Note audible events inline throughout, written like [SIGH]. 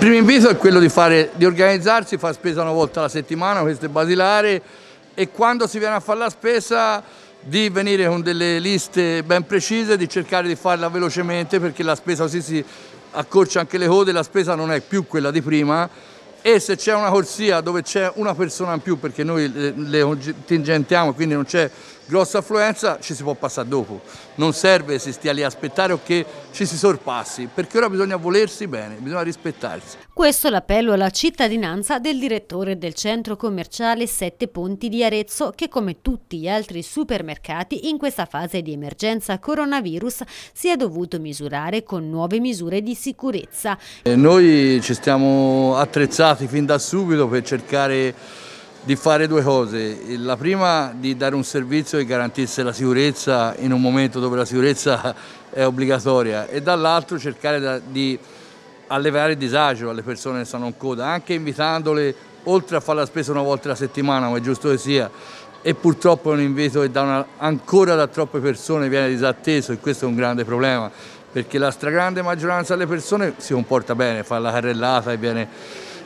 Il primo invito è quello di, fare, di organizzarsi, fare spesa una volta alla settimana, questo è basilare, e quando si viene a fare la spesa di venire con delle liste ben precise, di cercare di farla velocemente perché la spesa così si accorcia anche le code, la spesa non è più quella di prima e se c'è una corsia dove c'è una persona in più perché noi le contingentiamo quindi non c'è grossa affluenza ci si può passare dopo, non serve se stia lì a aspettare o che ci si sorpassi, perché ora bisogna volersi bene, bisogna rispettarsi. Questo è l'appello alla cittadinanza del direttore del centro commerciale Sette Ponti di Arezzo che come tutti gli altri supermercati in questa fase di emergenza coronavirus si è dovuto misurare con nuove misure di sicurezza. E noi ci stiamo attrezzati fin da subito per cercare di fare due cose. La prima di dare un servizio che garantisse la sicurezza in un momento dove la sicurezza [LAUGHS] è obbligatoria e dall'altro cercare di allevare il disagio alle persone che stanno in coda, anche invitandole oltre a fare la spesa una volta alla settimana, come è giusto che sia, e purtroppo è un invito che da una, ancora da troppe persone viene disatteso e questo è un grande problema, perché la stragrande maggioranza delle persone si comporta bene, fa la carrellata e viene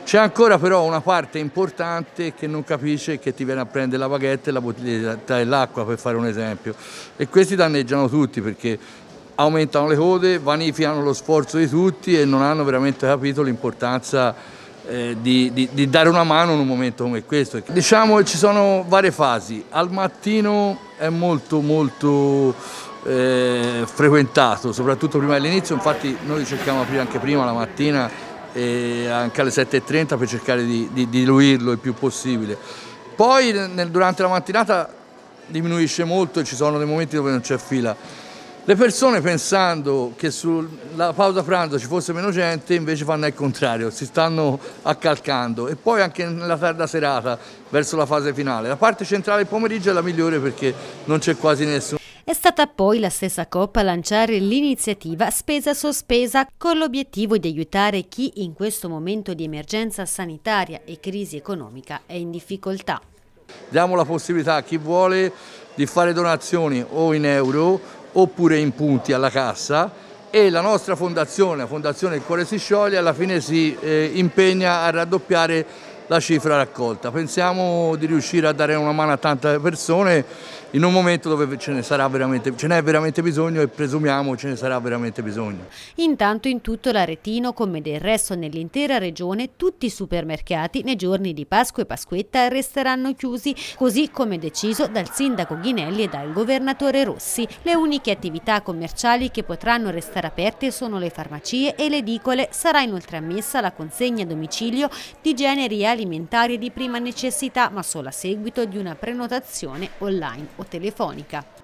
c'è ancora però una parte importante che non capisce che ti viene a prendere la baguette e la bottiglietta e l'acqua per fare un esempio e questi danneggiano tutti perché aumentano le code, vanificano lo sforzo di tutti e non hanno veramente capito l'importanza eh, di, di, di, dare una mano in un momento come questo. Diciamo che ci sono varie fasi, al mattino è molto molto eh, frequentato, soprattutto prima dell'inizio, infatti noi cerchiamo di aprire anche prima la mattina anche alle 7.30 per cercare di, di, diluirlo il più possibile. Poi nel, durante la mattinata diminuisce molto e ci sono dei momenti dove non c'è fila. Le persone pensando che sulla pausa pranzo ci fosse meno gente invece fanno il contrario, si stanno accalcando e poi anche nella tarda serata verso la fase finale. La parte centrale del pomeriggio è la migliore perché non c'è quasi nessuno. È stata poi la stessa Coppa a lanciare l'iniziativa Spesa Sospesa con l'obiettivo di aiutare chi in questo momento di emergenza sanitaria e crisi economica è in difficoltà. Diamo la possibilità a chi vuole di fare donazioni o in euro oppure in punti alla cassa e la nostra fondazione, la Fondazione Il Cuore si scioglie, alla fine si eh, impegna a raddoppiare la cifra raccolta. Pensiamo di riuscire a dare una mano a tante persone in un momento dove ce ne, sarà veramente, ce n'è veramente bisogno e presumiamo ce ne sarà veramente bisogno. Intanto in tutto l'Aretino, come del resto nell'intera regione, tutti i supermercati nei giorni di Pasqua e Pasquetta resteranno chiusi, così come deciso dal sindaco Ghinelli e dal governatore Rossi. Le uniche attività commerciali che potranno restare aperte sono le farmacie e le edicole. Sarà inoltre ammessa la consegna a domicilio di generi alimentari alimentari di prima necessità ma solo a seguito di una prenotazione online o telefonica.